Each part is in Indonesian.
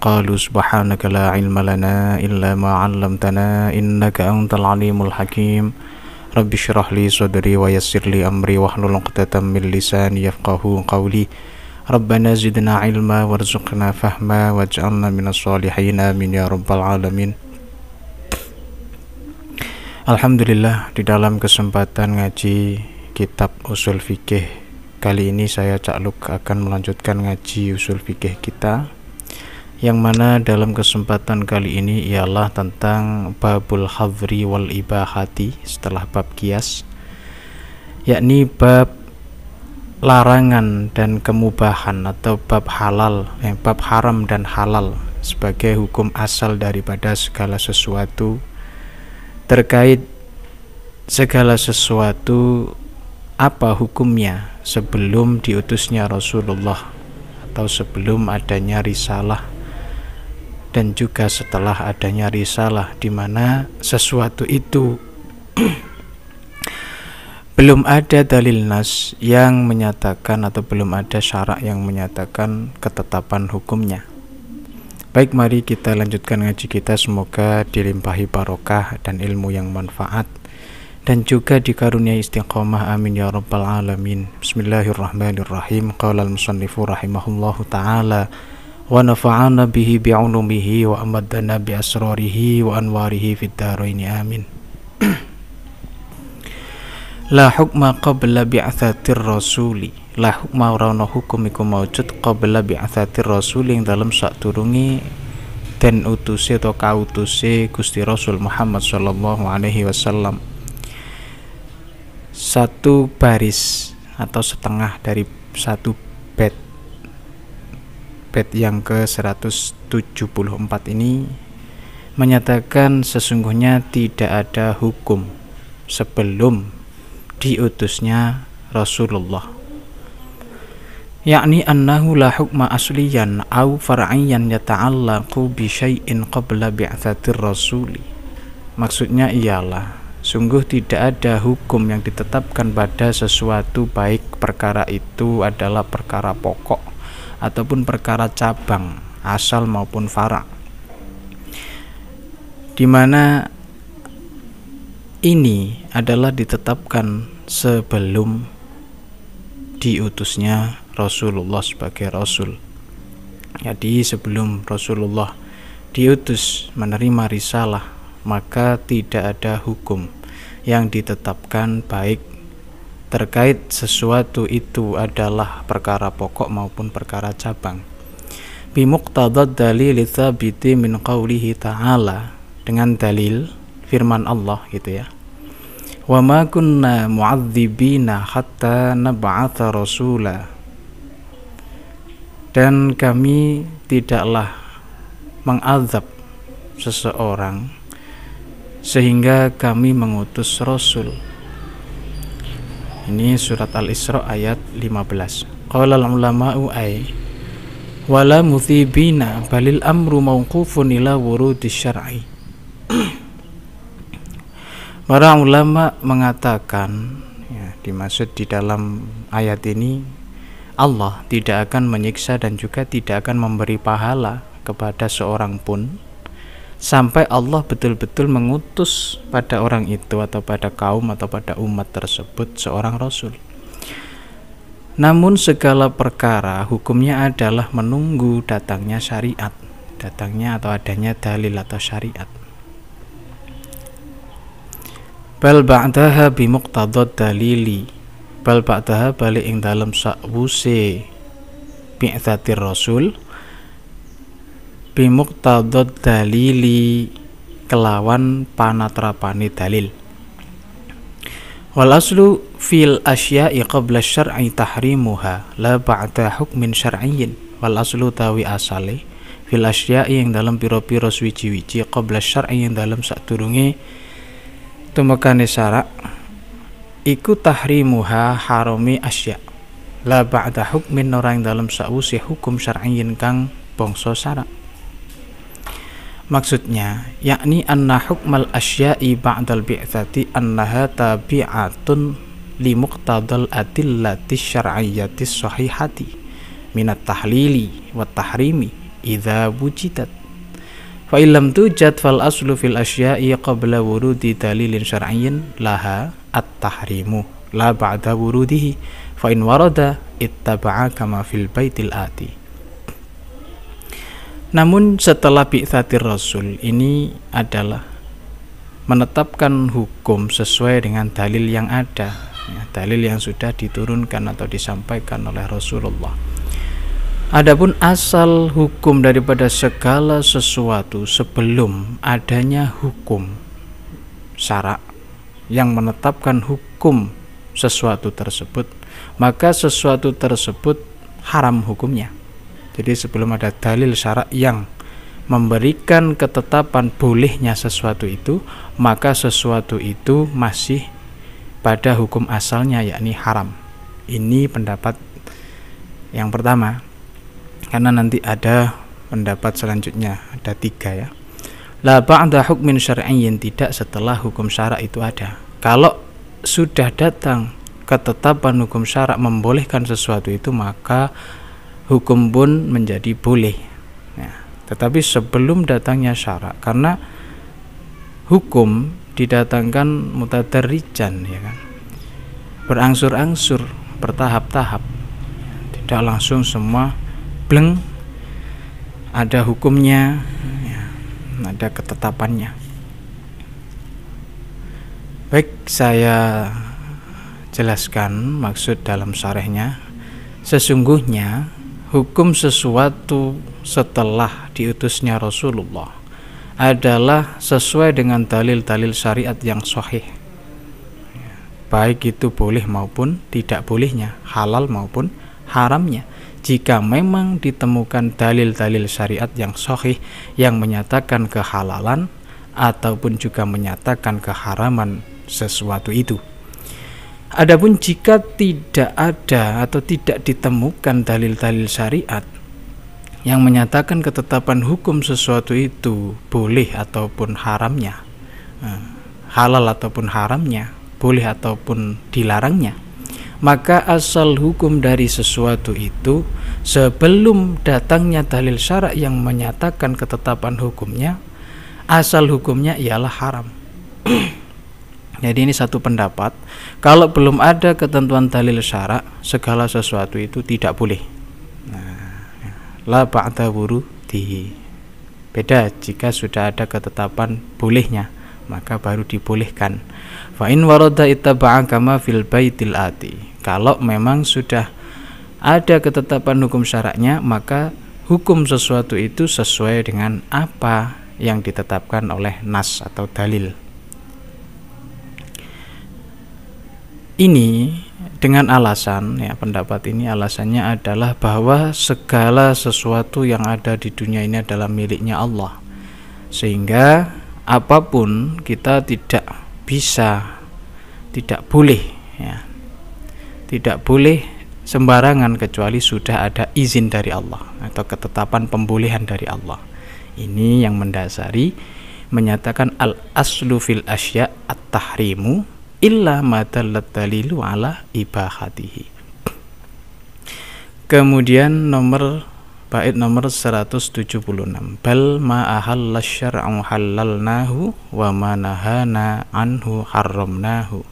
قالوا سبحانك لا علم لنا إلا ما علمتنا إنك أنت العليم الحكيم رب اشرح لي صدري ويسر لي أمري واحلل عقدة من لساني يفقه قولي ربنا زدنا علما وارزقنا فهما واجعلنا من الصالحين من يا رب العالمين Alhamdulillah di dalam kesempatan ngaji kitab usul fikih kali ini saya Cak Luk akan melanjutkan ngaji usul fikih kita yang mana dalam kesempatan kali ini ialah tentang babul hadri wal ibahati setelah bab kias yakni bab larangan dan kemubahan atau bab halal eh, bab haram dan halal sebagai hukum asal daripada segala sesuatu terkait segala sesuatu apa hukumnya sebelum diutusnya Rasulullah atau sebelum adanya risalah dan juga setelah adanya risalah di mana sesuatu itu belum ada dalil nas yang menyatakan atau belum ada syarak yang menyatakan ketetapan hukumnya. Baik, mari kita lanjutkan ngaji kita. Semoga dilimpahi barokah dan ilmu yang manfaat dan juga dikaruniai istiqomah amin ya rabbal alamin. Bismillahirrahmanirrahim. Qala al-musannifu rahimahullahu taala ونفعنا به بعلومه وأمدنا بأسراره وأنواره في الدارين amin. La hukma qabla bi'athatir rasuli La hukma rana hukum iku maujud qabla bi'athatir rasuli yang dalam saat turungi dan utusi atau kautusi Gusti Rasul Muhammad Sallallahu Alaihi Wasallam satu baris atau setengah dari satu bed bed yang ke-174 ini menyatakan sesungguhnya tidak ada hukum sebelum diutusnya Rasulullah yakni annahu la hukma asliyan au far'iyan yata'allaqu bi syai'in qabla bi'atsatir rasuli maksudnya ialah sungguh tidak ada hukum yang ditetapkan pada sesuatu baik perkara itu adalah perkara pokok ataupun perkara cabang asal maupun fara di mana ini adalah ditetapkan sebelum diutusnya Rasulullah sebagai rasul. Jadi sebelum Rasulullah diutus menerima risalah, maka tidak ada hukum yang ditetapkan baik terkait sesuatu itu adalah perkara pokok maupun perkara cabang. Bimuktadad dalil tsabiti min qawlihi ta'ala dengan dalil firman Allah gitu ya. Wa ma kunna mu'adzibina hatta nab'atha rasula. Dan kami tidaklah mengazab seseorang sehingga kami mengutus rasul ini surat Al-Isra ayat 15. Qala al-ulama'u ay wala muthibina balil amru mauqufun ila wurudi syar'i. Para ulama mengatakan ya, dimaksud di dalam ayat ini Allah tidak akan menyiksa dan juga tidak akan memberi pahala kepada seorang pun sampai Allah betul-betul mengutus pada orang itu atau pada kaum atau pada umat tersebut seorang rasul. Namun segala perkara hukumnya adalah menunggu datangnya syariat, datangnya atau adanya dalil atau syariat. Bal ba'daha bi dalili. Bal ba'daha balik ing dalam sa'wuse bi'tsatir rasul bimuktadad dalili kelawan panatrapani dalil wal aslu fil asya'i qabla syar'i tahrimuha la ba'da hukmin syar'iyin wal aslu tawi asale fil asya'i yang dalam piro-piro swici wici qabla syar'i yang dalam turungi tumekane syara' iku tahrimuha harami asya' la ba'da hukmin orang dalam sausi hukum syar'iyin kang bangsa syara' Maksudnya, yakni anna hukmal asya'i ba'dal bi'thati annaha tabi'atun muqtadal adillati syar'iyyati sahihati minat tahlili wa tahrimi idza wujidat fa illam tujad fal aslu fil asya'i qabla wurudi dalilin syar'iyyin laha at-tahrimu la ba'da wurudihi fa in warada ittaba'a kama fil baitil ati namun setelah bi'tsatir Rasul ini adalah menetapkan hukum sesuai dengan dalil yang ada, ya, dalil yang sudah diturunkan atau disampaikan oleh Rasulullah. Adapun asal hukum daripada segala sesuatu sebelum adanya hukum syarak yang menetapkan hukum sesuatu tersebut, maka sesuatu tersebut haram hukumnya jadi sebelum ada dalil syarak yang memberikan ketetapan bolehnya sesuatu itu, maka sesuatu itu masih pada hukum asalnya yakni haram. Ini pendapat yang pertama. Karena nanti ada pendapat selanjutnya, ada tiga ya. La ba'da hukmin syar'iyyin tidak setelah hukum syarak itu ada. Kalau sudah datang ketetapan hukum syarak membolehkan sesuatu itu maka hukum pun menjadi boleh. Ya, tetapi sebelum datangnya syarak, karena hukum didatangkan mutadarijan, ya kan? berangsur-angsur, bertahap-tahap, tidak langsung semua bleng ada hukumnya, ya, ada ketetapannya. Baik, saya jelaskan maksud dalam syarahnya. Sesungguhnya hukum sesuatu setelah diutusnya Rasulullah adalah sesuai dengan dalil-dalil syariat yang sahih baik itu boleh maupun tidak bolehnya halal maupun haramnya jika memang ditemukan dalil-dalil syariat yang sahih yang menyatakan kehalalan ataupun juga menyatakan keharaman sesuatu itu Adapun jika tidak ada atau tidak ditemukan dalil-dalil syariat yang menyatakan ketetapan hukum sesuatu itu boleh ataupun haramnya, eh, halal ataupun haramnya, boleh ataupun dilarangnya, maka asal hukum dari sesuatu itu sebelum datangnya dalil syarak yang menyatakan ketetapan hukumnya, asal hukumnya ialah haram. Jadi ini satu pendapat, kalau belum ada ketentuan dalil syarak, segala sesuatu itu tidak boleh. Nah, la ba'da di Beda jika sudah ada ketetapan bolehnya, maka baru dibolehkan. Fa in warada ittaba'a fil baitil ati. Kalau memang sudah ada ketetapan hukum syaraknya, maka hukum sesuatu itu sesuai dengan apa yang ditetapkan oleh nas atau dalil. ini dengan alasan ya pendapat ini alasannya adalah bahwa segala sesuatu yang ada di dunia ini adalah miliknya Allah sehingga apapun kita tidak bisa tidak boleh ya tidak boleh sembarangan kecuali sudah ada izin dari Allah atau ketetapan pembolehan dari Allah ini yang mendasari menyatakan al aslu fil asya at tahrimu illa madallat dalilu ala ibahatihi kemudian nomor bait nomor 176 bal ma ahalla syar'u halalnahu wa ma nahana anhu haramnahu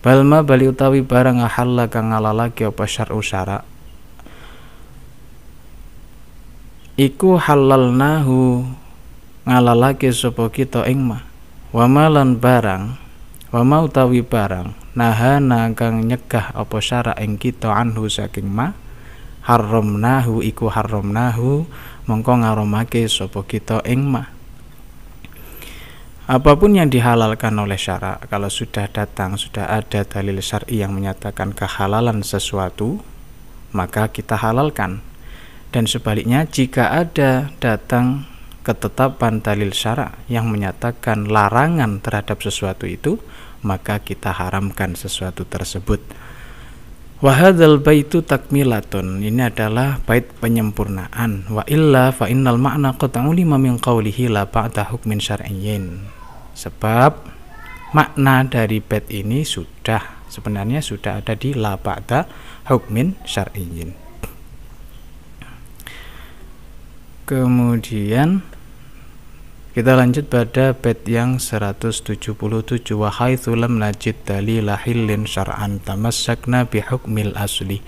bal ma bali utawi barang ahalla kang lagi apa syar'u syara iku halalnahu ngalalaki sapa kita ing ma wa malan barang Mau tawi barang naha nagang nyegah apa syara ing kita anhu saking ma haramnahu iku haramnahu mongko ngaromake sapa kita ing ma Apapun yang dihalalkan oleh syara, kalau sudah datang, sudah ada dalil syar'i yang menyatakan kehalalan sesuatu, maka kita halalkan. Dan sebaliknya, jika ada datang ketetapan dalil syara yang menyatakan larangan terhadap sesuatu itu, maka kita haramkan sesuatu tersebut. Wahadal baitu takmilatun. Ini adalah bait penyempurnaan. Wa illa fa innal makna qat'u lima min qawlihi la ba'da hukmin syar'iyyin. Sebab makna dari bait ini sudah sebenarnya sudah ada di la ba'da hukmin syar'iyyin. Kemudian kita lanjut pada pet yang 177 wahai haitsu lam najid dalila hillin syar'an tamassakna bi hukmil asli.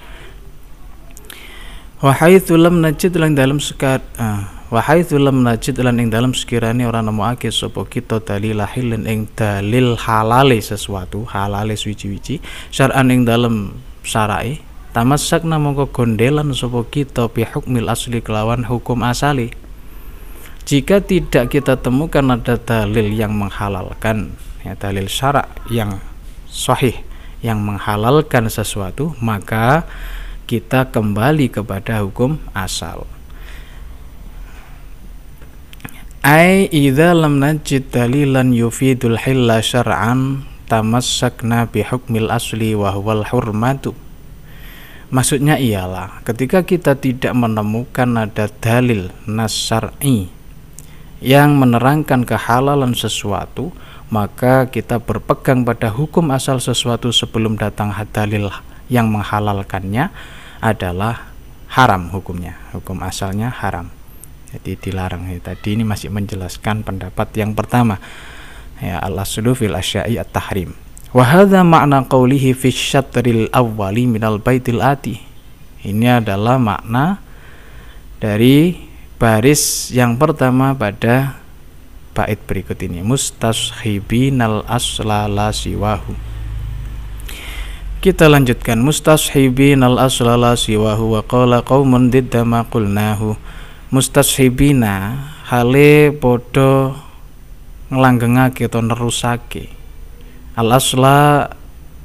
Wa haitsu lam najid lan dalam sekat uh, wa haitsu lam najid lan ing dalam eh, sekirane ora nemokake sapa kita dalila hillin ing dalil halale sesuatu, halale suci-suci syar'an ing dalam syara'i tamassakna mongko gondelan sapa kita bi hukmil asli kelawan hukum asali jika tidak kita temukan ada dalil yang menghalalkan ya, dalil syarak yang sahih yang menghalalkan sesuatu maka kita kembali kepada hukum asal ai idza lam najid dalilan yufidul hilla syar'an tamassakna bihukmil asli wa huwal hurmatu Maksudnya ialah ketika kita tidak menemukan ada dalil nasari yang menerangkan kehalalan sesuatu, maka kita berpegang pada hukum asal sesuatu sebelum datang dalil yang menghalalkannya adalah haram hukumnya. Hukum asalnya haram. Jadi dilarang. Ya, tadi ini masih menjelaskan pendapat yang pertama. Ya Allah aslu fil asya'i at-tahrim. Wa makna ma'na qawlihi fi syatril awwali minal baitil ati. Ini adalah makna dari baris yang pertama pada bait berikut ini mustashibinal aslala siwahu kita lanjutkan mustashibinal aslala siwahu wa qala qaumun diddama qulnahu mustashibina hale podo ngelanggengake atau nerusake al asla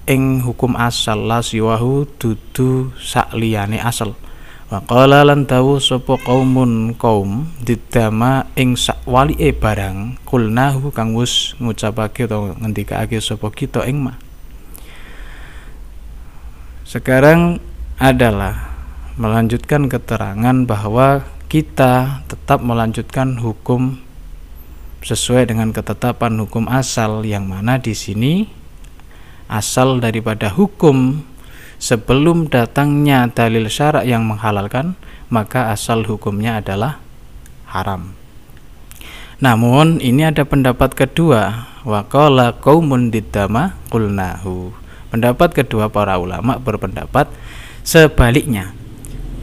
ing hukum asal la siwahu dudu sak liyane asal Faqala lan tawu sapa qaumun kaum didama ing sakwalike barang kulnahu kang wis ngucapake utawa ngendikake sapa kita ing mah. Sekarang adalah melanjutkan keterangan bahwa kita tetap melanjutkan hukum sesuai dengan ketetapan hukum asal yang mana di sini asal daripada hukum sebelum datangnya dalil syarak yang menghalalkan, maka asal hukumnya adalah haram. Namun ini ada pendapat kedua Wakola kaumun didama kulnahu Pendapat kedua para ulama berpendapat sebaliknya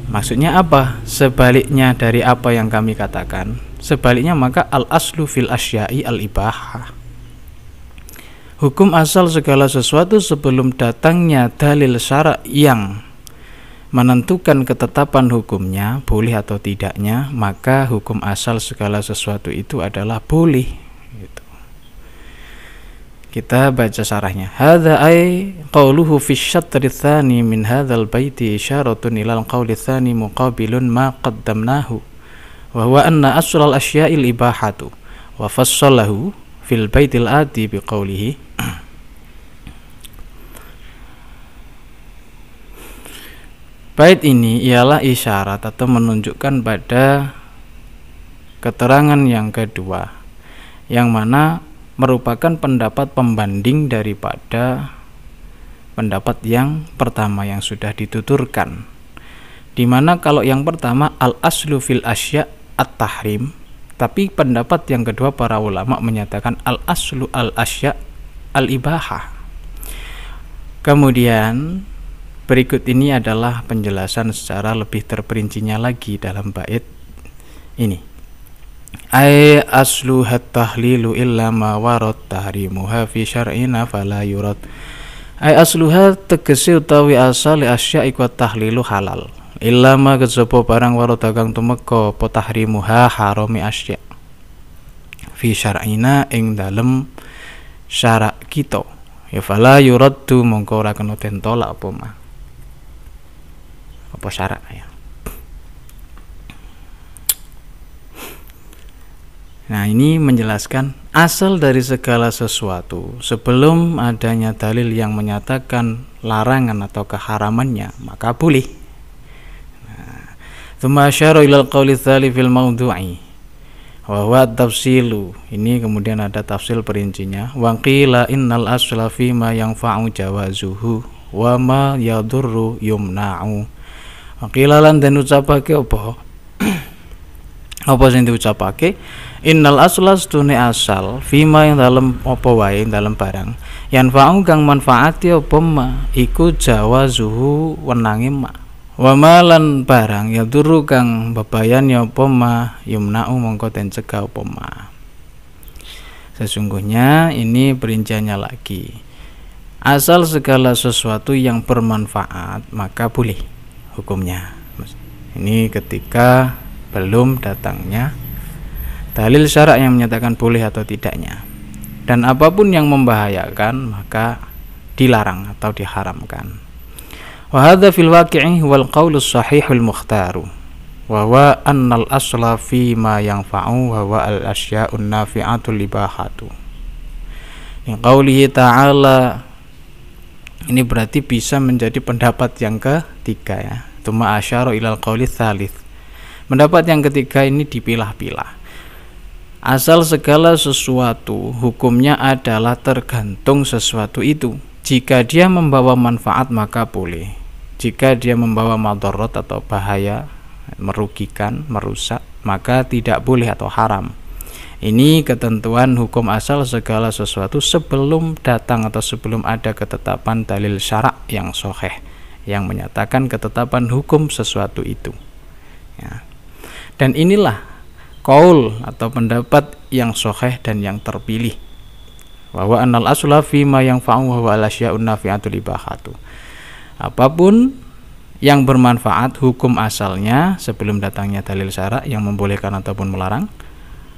Maksudnya apa? Sebaliknya dari apa yang kami katakan Sebaliknya maka al aslu fil asyai al ibahah hukum asal segala sesuatu sebelum datangnya dalil syarak yang menentukan ketetapan hukumnya boleh atau tidaknya maka hukum asal segala sesuatu itu adalah boleh gitu. kita baca sarahnya hadza ay qawluhu fi syatr tsani min hadzal baiti isyaratun ila al-qauli tsani muqabilun ma qaddamnahu wa huwa anna asral asya'il ibahatu wa fassalahu fil baitil ati qawlihi Bait ini ialah isyarat atau menunjukkan pada keterangan yang kedua yang mana merupakan pendapat pembanding daripada pendapat yang pertama yang sudah dituturkan dimana kalau yang pertama al aslu fil asya at tahrim tapi pendapat yang kedua para ulama menyatakan al-aslu al-asya al ibaha Kemudian berikut ini adalah penjelasan secara lebih terperincinya lagi dalam bait ini. Ay aslu tahlilu illa ma warad tahrimuha fi syar'ina fala yurad. Ay asluha tegesi utawi asal asya iku tahlilu halal ilama kesopo barang waro dagang tumeko apa tahrimuha harami asya fi syar'ina ing dalem syarak kita ya fala yuraddu mongko ora kena den tolak apa mah apa syarak ya Nah, ini menjelaskan asal dari segala sesuatu. Sebelum adanya dalil yang menyatakan larangan atau keharamannya, maka boleh Thumma asyara ilal qawli thali fil mawdu'i Wawa tafsilu Ini kemudian ada tafsil perincinya qila innal asla fima yang fa'u jawazuhu Wama yadurru yumna'u qila lan dan ucapake apa? apa yang diucapake? Innal asla stune asal fima yang dalam apa wae dalam barang. yang fa'u kang manfaati apa ma iku jawazuhu wenangi ma wa barang ya turu kang babayan ya poma yumna'u mongko ten cegah sesungguhnya ini perinciannya lagi asal segala sesuatu yang bermanfaat maka boleh hukumnya ini ketika belum datangnya dalil syarak yang menyatakan boleh atau tidaknya dan apapun yang membahayakan maka dilarang atau diharamkan وهذا في الواقع هو القول الصحيح المختار وهو أن الأصل فيما ينفع وهو الأشياء النافعة الإباحة من قوله تعالى ini berarti bisa menjadi pendapat yang ketiga ya Tuma asyara ilal qawli thalith Pendapat yang ketiga ini dipilah-pilah Asal segala sesuatu hukumnya adalah tergantung sesuatu itu Jika dia membawa manfaat maka boleh jika dia membawa madorot atau bahaya merugikan merusak maka tidak boleh atau haram ini ketentuan hukum asal segala sesuatu sebelum datang atau sebelum ada ketetapan dalil syarak yang soheh yang menyatakan ketetapan hukum sesuatu itu ya. dan inilah kaul atau pendapat yang soheh dan yang terpilih bahwa anal asla fima yang fa'u wa alasyaun nafi'atul ibahatu apapun yang bermanfaat hukum asalnya sebelum datangnya dalil syarak yang membolehkan ataupun melarang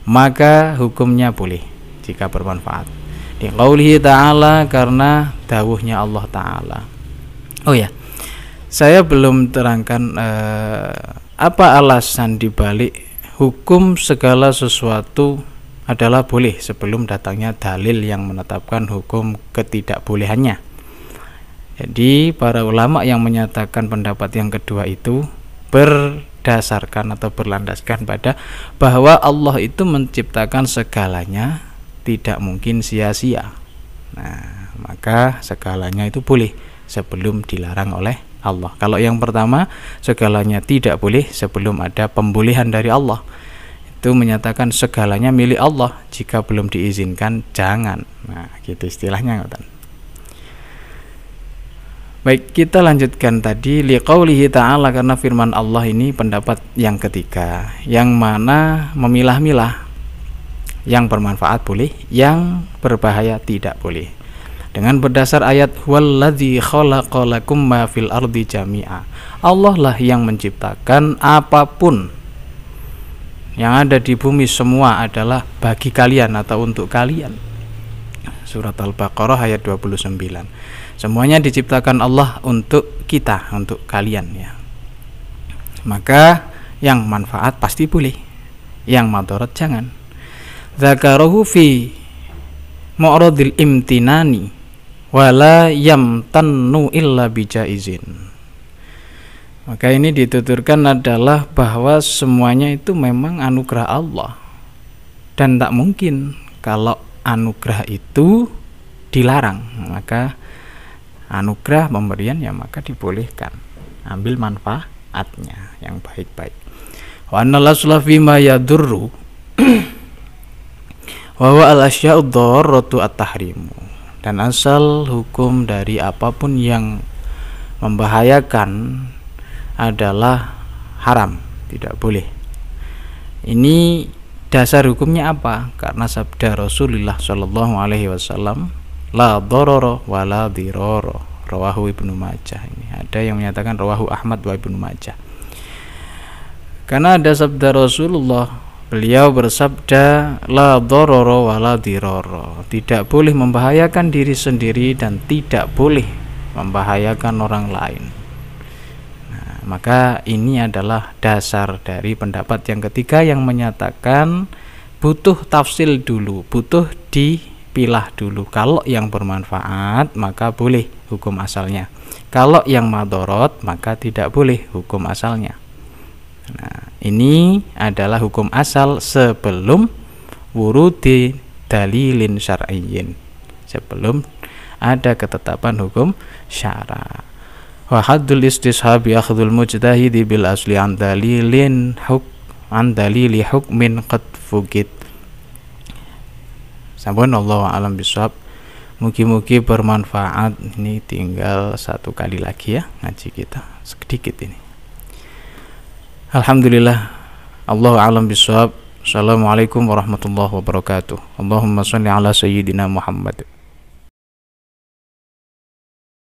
maka hukumnya boleh jika bermanfaat di qaulihi ta'ala karena dawuhnya Allah ta'ala oh ya saya belum terangkan eh, apa alasan dibalik hukum segala sesuatu adalah boleh sebelum datangnya dalil yang menetapkan hukum ketidakbolehannya jadi para ulama yang menyatakan pendapat yang kedua itu berdasarkan atau berlandaskan pada bahwa Allah itu menciptakan segalanya tidak mungkin sia-sia. Nah, maka segalanya itu boleh sebelum dilarang oleh Allah. Kalau yang pertama, segalanya tidak boleh sebelum ada pembolehan dari Allah. Itu menyatakan segalanya milik Allah, jika belum diizinkan jangan. Nah, gitu istilahnya, ngoten. Baik, kita lanjutkan tadi liqaulihi ta'ala karena firman Allah ini pendapat yang ketiga, yang mana memilah-milah yang bermanfaat boleh, yang berbahaya tidak boleh. Dengan berdasar ayat wallazi khalaqalakum ma fil ardi jami'a. Allah lah yang menciptakan apapun yang ada di bumi semua adalah bagi kalian atau untuk kalian. Surat Al-Baqarah ayat 29 Semuanya diciptakan Allah untuk kita, untuk kalian ya. Maka yang manfaat pasti boleh, yang madarat jangan. Zakarahu fi mu'radil imtinani wala yamtannu illa bijaizin. Maka ini dituturkan adalah bahwa semuanya itu memang anugerah Allah dan tak mungkin kalau anugerah itu dilarang maka anugerah pemberian ya maka dibolehkan ambil manfaatnya yang baik-baik wa nalasla yadurru wa al dan asal hukum dari apapun yang membahayakan adalah haram tidak boleh ini dasar hukumnya apa karena sabda Rasulullah Shallallahu Alaihi Wasallam la dororo wa la diroro rawahu ibnu majah ini ada yang menyatakan rawahu ahmad wa ibnu majah karena ada sabda rasulullah beliau bersabda la dororo wa la diroro tidak boleh membahayakan diri sendiri dan tidak boleh membahayakan orang lain nah, maka ini adalah dasar dari pendapat yang ketiga yang menyatakan butuh tafsil dulu butuh di pilah dulu. Kalau yang bermanfaat maka boleh hukum asalnya. Kalau yang madorot maka tidak boleh hukum asalnya. Nah, ini adalah hukum asal sebelum wurudi dalilin syar'iyin Sebelum ada ketetapan hukum syara. Wa haddul istishabi akhdul mujtahidi bil asli an dalilin huk an dalili hukmin qad fugit sampun Allah alam biswab Mugi-mugi bermanfaat. Ini tinggal satu kali lagi ya ngaji kita sedikit ini. Alhamdulillah. Allah alam bisawab. Assalamualaikum warahmatullahi wabarakatuh. Allahumma sholli ala sayyidina Muhammad.